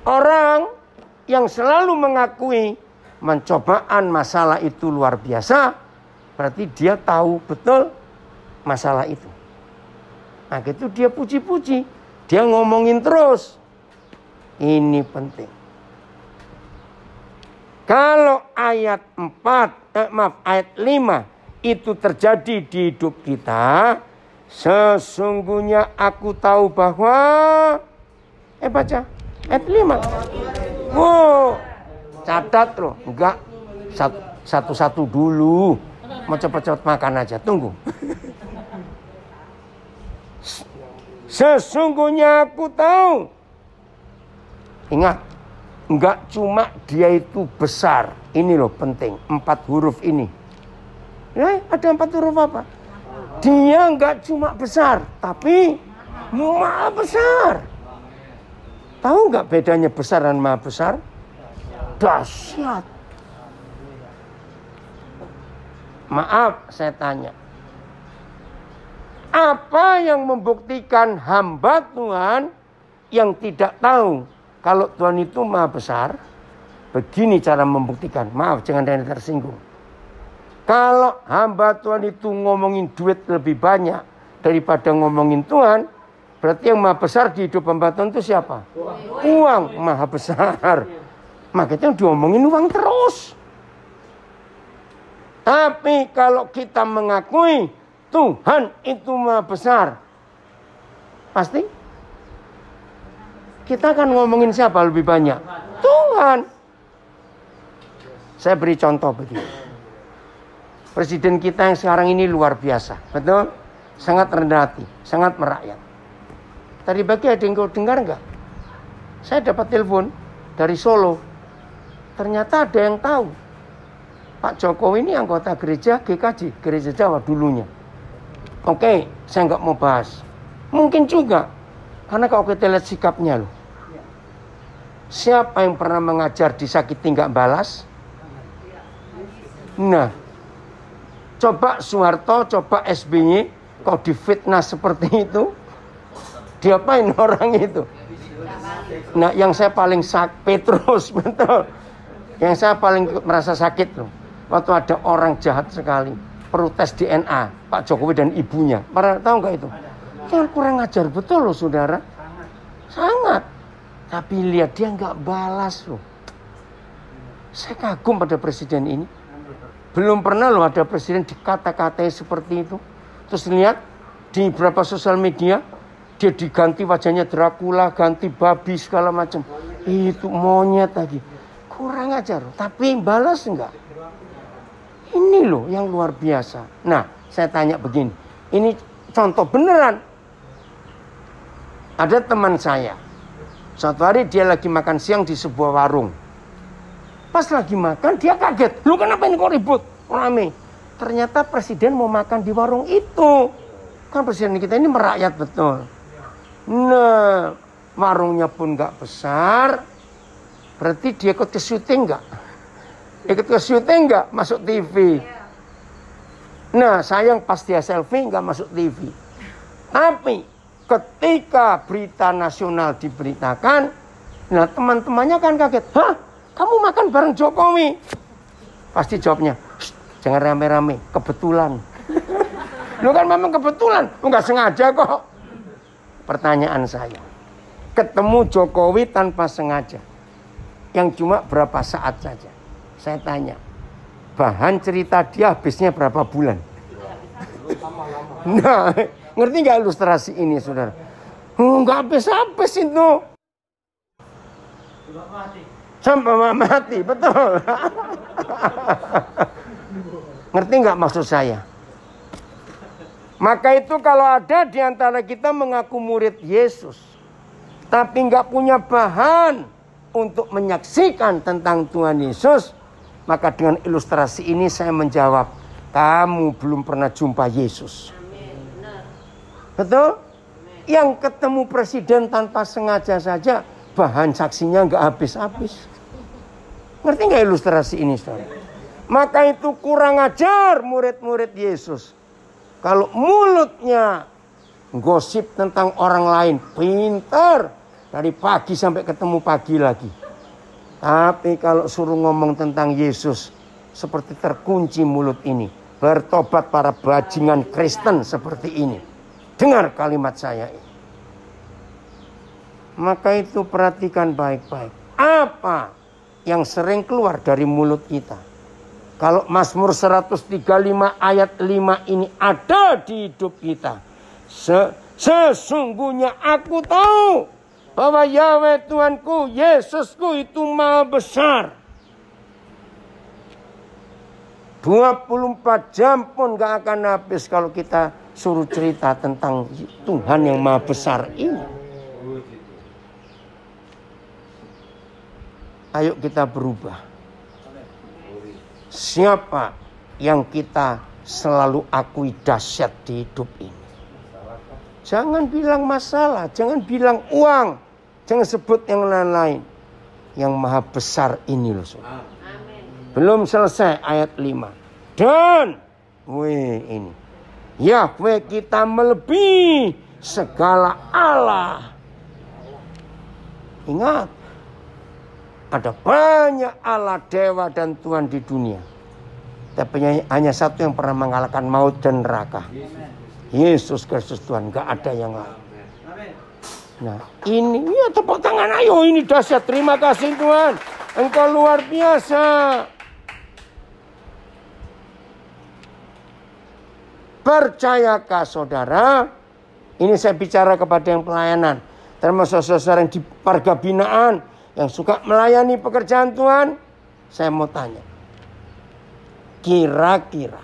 Orang yang selalu mengakui mencobaan masalah itu luar biasa. Berarti dia tahu betul masalah itu. Nah itu dia puji-puji. Dia ngomongin terus. Ini penting. Kalau ayat 4, eh, maaf, ayat 5 itu terjadi di hidup kita, sesungguhnya aku tahu bahwa eh baca ayat 5. Wow, catat loh, enggak satu-satu dulu. Mau cepat-cepat makan aja, tunggu. Sesungguhnya aku tahu. Ingat, Enggak cuma dia itu besar. Ini loh penting. Empat huruf ini. Ya, ada empat huruf apa? Dia enggak cuma besar. Tapi maha besar. Tahu enggak bedanya besar dan maha besar? Dasyat. Maaf saya tanya. Apa yang membuktikan hamba Tuhan yang tidak tahu kalau Tuhan itu maha besar, begini cara membuktikan. Maaf, jangan ada yang tersinggung. Kalau hamba Tuhan itu ngomongin duit lebih banyak daripada ngomongin Tuhan, berarti yang maha besar di hidup hamba Tuhan itu siapa? Uang, uang maha besar. Makanya diomongin uang terus. Tapi kalau kita mengakui Tuhan itu maha besar, pasti kita akan ngomongin siapa lebih banyak? Tuhan. Saya beri contoh begini. Presiden kita yang sekarang ini luar biasa. Betul? Sangat rendah hati, sangat merakyat. Tadi pagi ada yang kau dengar nggak? Saya dapat telepon dari Solo. Ternyata ada yang tahu. Pak Jokowi ini anggota gereja GKJ, gereja Jawa dulunya. Oke, saya nggak mau bahas. Mungkin juga, karena kalau kita lihat sikapnya loh, Siapa yang pernah mengajar disakiti nggak balas? Nah, coba Soeharto, coba SBY, kok difitnah seperti itu, diapain orang itu? Nah, yang saya paling sakit, Petrus, betul. Yang saya paling merasa sakit loh. Waktu ada orang jahat sekali, perlu tes DNA, Pak Jokowi dan ibunya. Para tahu nggak itu? Kalian kurang ajar betul loh, saudara. Sangat. Tapi lihat dia nggak balas loh. Saya kagum pada presiden ini. Belum pernah loh ada presiden dikata-katai seperti itu. Terus lihat di beberapa sosial media dia diganti wajahnya Dracula, ganti babi segala macam. Itu monyet lagi. Kurang ajar, tapi balas enggak? Ini loh yang luar biasa. Nah, saya tanya begini. Ini contoh beneran. Ada teman saya, Suatu hari dia lagi makan siang di sebuah warung. Pas lagi makan dia kaget. Lu kenapa ini kok ribut? Rame. Ternyata presiden mau makan di warung itu. Kan presiden kita ini merakyat betul. Nah, warungnya pun gak besar. Berarti dia ikut ke syuting nggak? Ikut ke syuting nggak? Masuk TV. Iya. Nah, sayang pas dia selfie nggak masuk TV. Tapi ketika berita nasional diberitakan, nah teman-temannya kan kaget, hah kamu makan bareng Jokowi? Pasti jawabnya, jangan rame-rame, kebetulan. Lu kan memang kebetulan, nggak sengaja kok. Pertanyaan saya, ketemu Jokowi tanpa sengaja, yang cuma berapa saat saja. Saya tanya, bahan cerita dia habisnya berapa bulan? Nah, Ngerti nggak ilustrasi ini, saudara? Oh, nggak habis-habis itu. Sampai mati, betul. Ngerti nggak maksud saya? Maka itu kalau ada di antara kita mengaku murid Yesus, tapi nggak punya bahan untuk menyaksikan tentang Tuhan Yesus, maka dengan ilustrasi ini saya menjawab, kamu belum pernah jumpa Yesus. Betul? Yang ketemu presiden tanpa sengaja saja bahan saksinya nggak habis-habis. Ngerti nggak ilustrasi ini, saudara? Maka itu kurang ajar murid-murid Yesus. Kalau mulutnya gosip tentang orang lain, pinter dari pagi sampai ketemu pagi lagi. Tapi kalau suruh ngomong tentang Yesus, seperti terkunci mulut ini. Bertobat para bajingan Kristen seperti ini dengar kalimat saya ini. Maka itu perhatikan baik-baik. Apa yang sering keluar dari mulut kita? Kalau Mazmur 135 ayat 5 ini ada di hidup kita. sesungguhnya aku tahu bahwa Yahweh Tuhanku, Yesusku itu maha besar 24 jam pun gak akan habis kalau kita suruh cerita tentang Tuhan yang maha besar ini. Ayo kita berubah. Siapa yang kita selalu akui dahsyat di hidup ini? Jangan bilang masalah, jangan bilang uang, jangan sebut yang lain-lain. Yang maha besar ini loh. Saudara. Belum selesai ayat 5. Dan we ini. Yahweh kita melebihi segala Allah. Ingat, ada banyak Allah dewa dan Tuhan di dunia. Tapi hanya satu yang pernah mengalahkan maut dan neraka. Yesus Kristus Tuhan, gak ada yang lain. Nah ini, ya tepuk tangan ayo ini dahsyat. Terima kasih Tuhan. Engkau luar biasa. Percayakah saudara? Ini saya bicara kepada yang pelayanan. Termasuk saudara yang di warga binaan. Yang suka melayani pekerjaan Tuhan. Saya mau tanya. Kira-kira.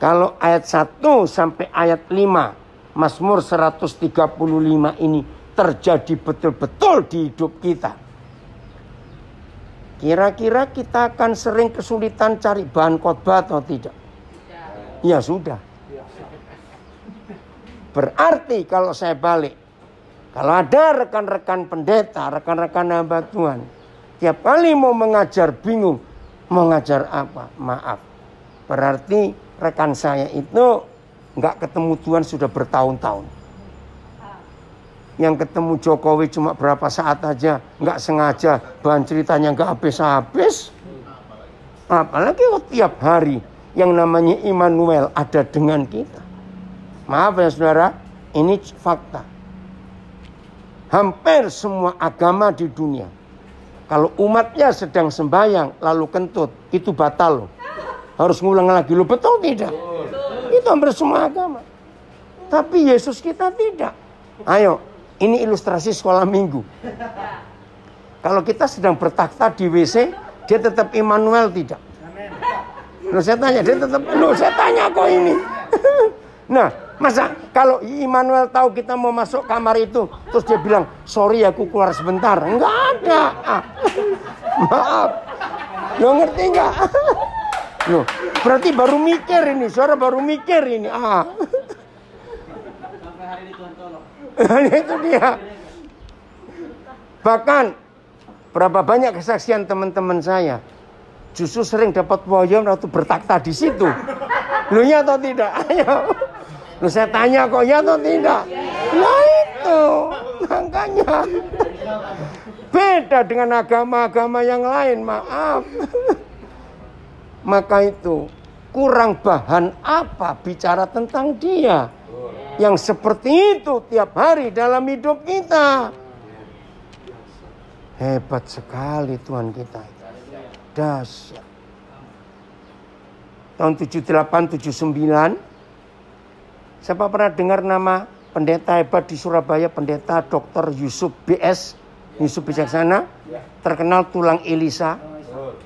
Kalau ayat 1 sampai ayat 5. Mazmur 135 ini terjadi betul-betul di hidup kita. Kira-kira kita akan sering kesulitan cari bahan khotbah atau tidak? Ya sudah. Berarti kalau saya balik, kalau ada rekan-rekan pendeta, rekan-rekan hamba Tuhan, tiap kali mau mengajar bingung, mau ngajar apa? Maaf. Berarti rekan saya itu nggak ketemu Tuhan sudah bertahun-tahun. Yang ketemu Jokowi cuma berapa saat aja, nggak sengaja, bahan ceritanya nggak habis-habis. Apalagi tiap hari yang namanya Immanuel ada dengan kita. Maaf ya saudara, ini fakta. Hampir semua agama di dunia. Kalau umatnya sedang sembahyang lalu kentut, itu batal loh. Harus ngulang lagi loh, betul tidak? Itu hampir semua agama. Tapi Yesus kita tidak. Ayo, ini ilustrasi sekolah minggu. Kalau kita sedang bertakhta di WC, dia tetap Immanuel tidak. Nah saya tanya, dia tetap, loh saya tanya kok ini. nah, masa kalau Immanuel tahu kita mau masuk kamar itu, terus dia bilang, sorry aku keluar sebentar. Enggak ada. Ah. Maaf. Lo ngerti enggak? Loh, berarti baru mikir ini, suara baru mikir ini. Ah. itu dia. Bahkan berapa banyak kesaksian teman-teman saya justru sering dapat wayang atau bertakta di situ. Lu ya atau tidak? Ayo. Lu saya tanya kok ya atau tidak? Nah itu makanya beda dengan agama-agama yang lain. Maaf. Maka itu kurang bahan apa bicara tentang dia yang seperti itu tiap hari dalam hidup kita. Hebat sekali Tuhan kita dahsyat. Tahun 78 79 siapa pernah dengar nama pendeta hebat di Surabaya pendeta Dr. Yusuf BS Yusuf Bijaksana ya. terkenal tulang Elisa.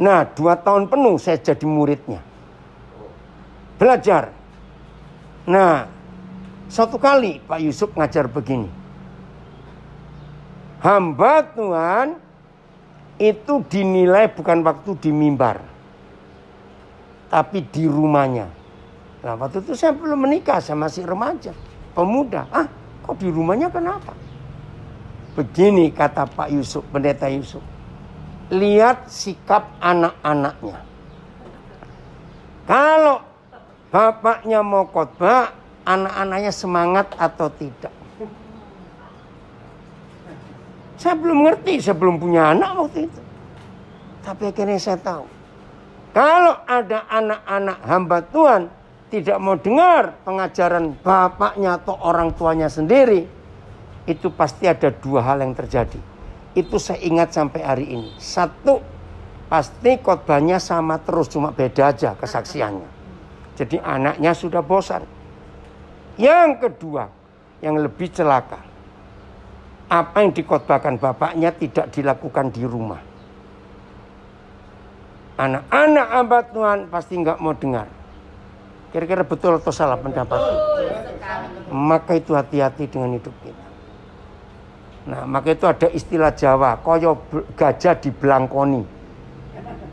Nah, dua tahun penuh saya jadi muridnya. Belajar. Nah, satu kali Pak Yusuf ngajar begini. Hamba Tuhan itu dinilai bukan waktu di mimbar tapi di rumahnya nah waktu itu saya belum menikah saya masih remaja pemuda ah kok di rumahnya kenapa begini kata Pak Yusuf pendeta Yusuf lihat sikap anak-anaknya kalau bapaknya mau khotbah anak-anaknya semangat atau tidak saya belum ngerti, saya belum punya anak waktu itu. Tapi akhirnya saya tahu. Kalau ada anak-anak hamba Tuhan tidak mau dengar pengajaran bapaknya atau orang tuanya sendiri, itu pasti ada dua hal yang terjadi. Itu saya ingat sampai hari ini. Satu, pasti khotbahnya sama terus, cuma beda aja kesaksiannya. Jadi anaknya sudah bosan. Yang kedua, yang lebih celaka apa yang dikotbahkan bapaknya tidak dilakukan di rumah. Anak-anak abad Tuhan pasti nggak mau dengar. Kira-kira betul atau salah pendapat? Maka itu hati-hati dengan hidup kita. Nah, maka itu ada istilah Jawa, koyo gajah di belangkoni.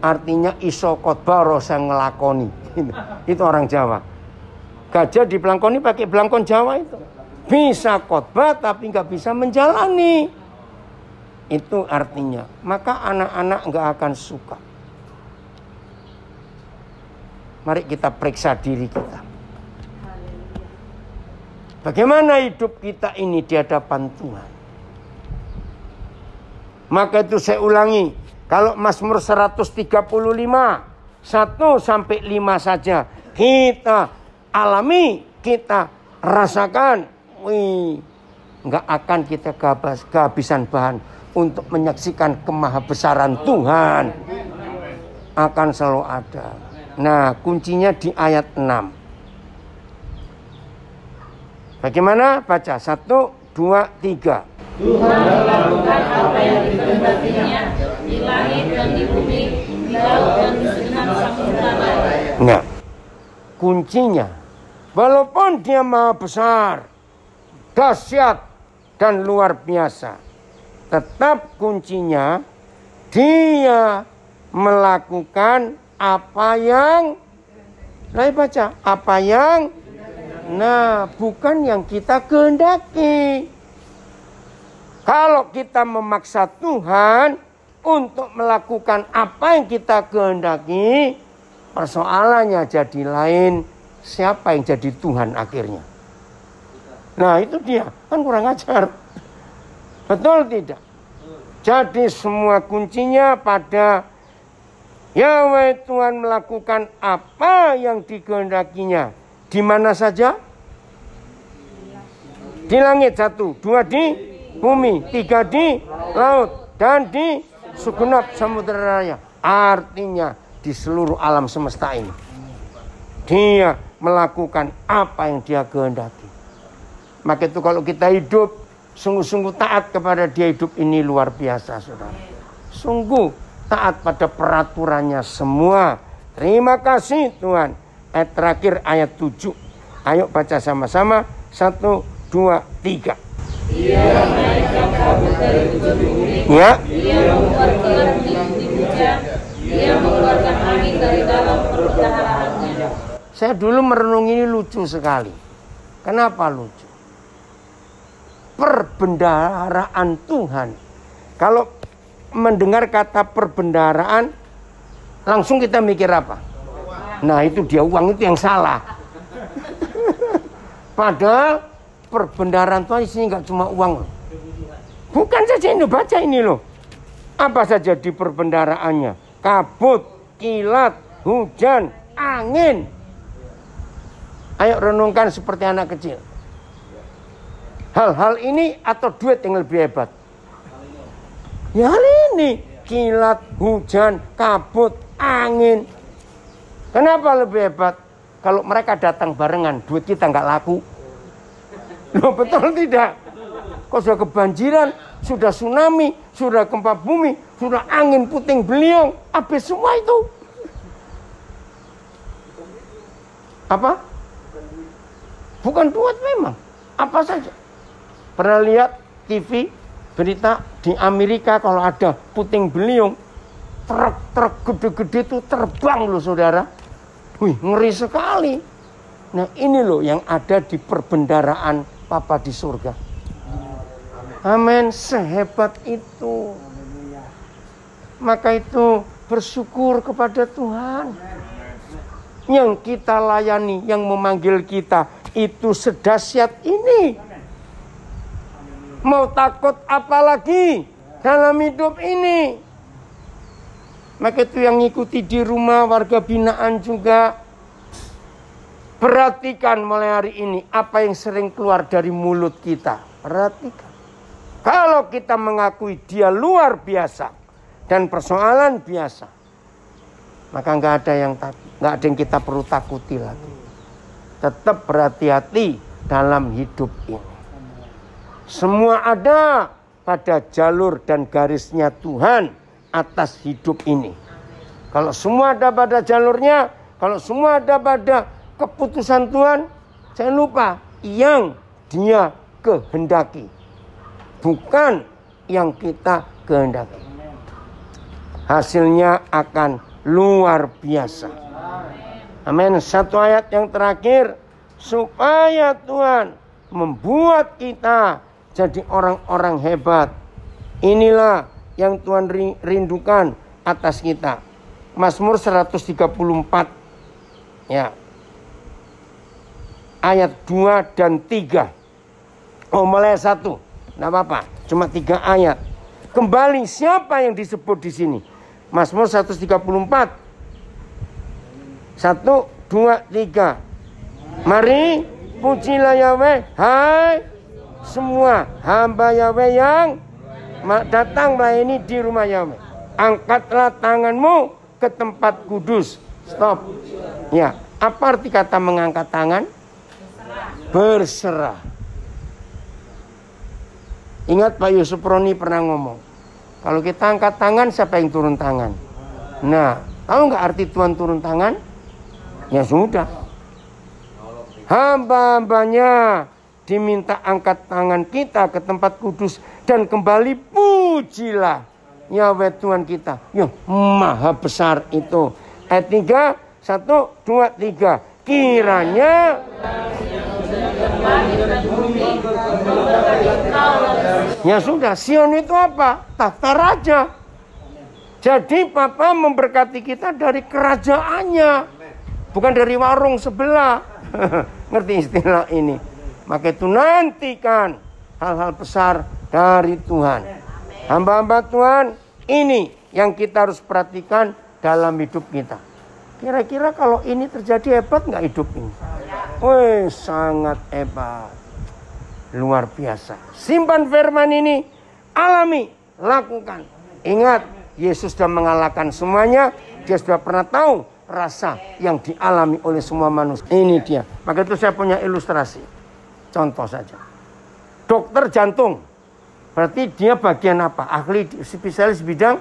Artinya iso khotbah rosa ngelakoni. itu orang Jawa. Gajah di belangkoni pakai belangkon Jawa itu. Bisa khotbah tapi nggak bisa menjalani. Itu artinya. Maka anak-anak nggak akan suka. Mari kita periksa diri kita. Bagaimana hidup kita ini di hadapan Tuhan? Maka itu saya ulangi, kalau Mazmur 135 1 sampai 5 saja kita alami, kita rasakan, Wih, nggak akan kita kehabisan bahan untuk menyaksikan kemahabesaran Tuhan akan selalu ada. Nah, kuncinya di ayat 6. Bagaimana? Baca. Satu, dua, tiga. Tuhan melakukan apa yang dikendakinya di langit dan di bumi, di laut dan di segenap samudra Nah, kuncinya, walaupun dia maha besar, dahsyat dan luar biasa. Tetap kuncinya dia melakukan apa yang saya baca, apa yang nah bukan yang kita kehendaki. Kalau kita memaksa Tuhan untuk melakukan apa yang kita kehendaki, persoalannya jadi lain. Siapa yang jadi Tuhan akhirnya? Nah itu dia, kan kurang ajar. Betul tidak? Jadi semua kuncinya pada Yahweh Tuhan melakukan apa yang dikehendakinya. Di mana saja? Di langit satu, dua di bumi, tiga di laut, dan di segenap samudera raya. Artinya di seluruh alam semesta ini. Dia melakukan apa yang dia kehendaki. Maka itu kalau kita hidup sungguh-sungguh taat kepada dia hidup ini luar biasa saudara. Sungguh taat pada peraturannya semua. Terima kasih Tuhan. Ayat eh, terakhir ayat 7. Ayo baca sama-sama. Satu, dua, tiga. Ia menaikkan kabut dari ujung Ya. Ia mengeluarkan dari dalam Saya dulu merenung ini lucu sekali. Kenapa lucu? perbendaharaan Tuhan. Kalau mendengar kata perbendaharaan, langsung kita mikir apa? Nah itu dia uang itu yang salah. Padahal perbendaharaan Tuhan isinya nggak cuma uang. Bukan saja ini baca ini loh. Apa saja di perbendaraannya? Kabut, kilat, hujan, angin. Ayo renungkan seperti anak kecil hal-hal ini atau duit yang lebih hebat? Ya hal ini. Kilat, hujan, kabut, angin. Kenapa lebih hebat? Kalau mereka datang barengan, duit kita nggak laku. Loh betul tidak? Kok sudah kebanjiran, sudah tsunami, sudah gempa bumi, sudah angin puting beliung, habis semua itu. Apa? Bukan duit memang. Apa saja. Pernah lihat TV berita di Amerika kalau ada puting beliung, truk-truk gede-gede itu terbang loh saudara. Wih, ngeri sekali. Nah ini loh yang ada di perbendaraan Papa di surga. Amin, sehebat itu. Maka itu bersyukur kepada Tuhan. Yang kita layani, yang memanggil kita itu sedasyat ini. Mau takut apa lagi dalam hidup ini. Maka itu yang ngikuti di rumah warga binaan juga. Perhatikan mulai hari ini apa yang sering keluar dari mulut kita. Perhatikan. Kalau kita mengakui dia luar biasa dan persoalan biasa, maka nggak ada yang nggak ada yang kita perlu takuti lagi. Tetap berhati-hati dalam hidup ini. Semua ada pada jalur dan garisnya Tuhan atas hidup ini. Kalau semua ada pada jalurnya, kalau semua ada pada keputusan Tuhan, jangan lupa yang dia kehendaki. Bukan yang kita kehendaki. Hasilnya akan luar biasa. Amin. Satu ayat yang terakhir. Supaya Tuhan membuat kita jadi orang-orang hebat. Inilah yang Tuhan rindukan atas kita. Mazmur 134 ya. Ayat 2 dan 3. Oh, mulai satu. Enggak apa-apa, cuma 3 ayat. Kembali siapa yang disebut di sini? Mazmur 134. 1 2 3. Mari pujilah Yahweh. Hai semua hamba Yahweh yang datang melayani di rumah Yahweh. Angkatlah tanganmu ke tempat kudus. Stop. Ya, apa arti kata mengangkat tangan? Berserah. Ingat Pak Yusuf Roni pernah ngomong, kalau kita angkat tangan siapa yang turun tangan? Nah, tahu nggak arti Tuhan turun tangan? Ya sudah. Hamba-hambanya diminta angkat tangan kita ke tempat kudus dan kembali pujilah Yahweh Tuhan kita. Ya, maha besar itu. Ayat 3, 1, 2, 3. Kiranya Ya sudah, Sion itu apa? Tahta raja. Jadi Papa memberkati kita dari kerajaannya. Bukan dari warung sebelah. Ngerti istilah ini? Maka itu nantikan hal-hal besar dari Tuhan. Hamba-hamba Tuhan ini yang kita harus perhatikan dalam hidup kita. Kira-kira kalau ini terjadi hebat nggak hidup ini? Oh, sangat hebat. Luar biasa. Simpan firman ini, alami, lakukan. Ingat, Yesus sudah mengalahkan semuanya. Dia sudah pernah tahu rasa yang dialami oleh semua manusia. Ini dia. Maka itu saya punya ilustrasi. Contoh saja. Dokter jantung. Berarti dia bagian apa? Ahli spesialis bidang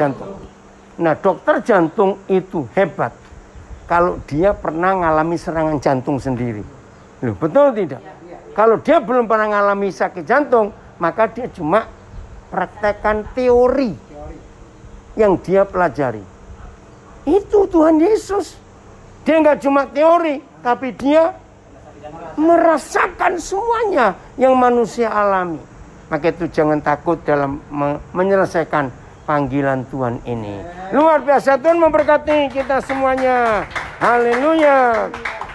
jantung. Nah, dokter jantung itu hebat kalau dia pernah mengalami serangan jantung sendiri. Loh, betul tidak? Kalau dia belum pernah mengalami sakit jantung, maka dia cuma praktekan teori yang dia pelajari. Itu Tuhan Yesus. Dia nggak cuma teori, tapi dia merasakan semuanya yang manusia alami. Maka itu jangan takut dalam menyelesaikan panggilan Tuhan ini. Luar biasa Tuhan memberkati kita semuanya. Haleluya.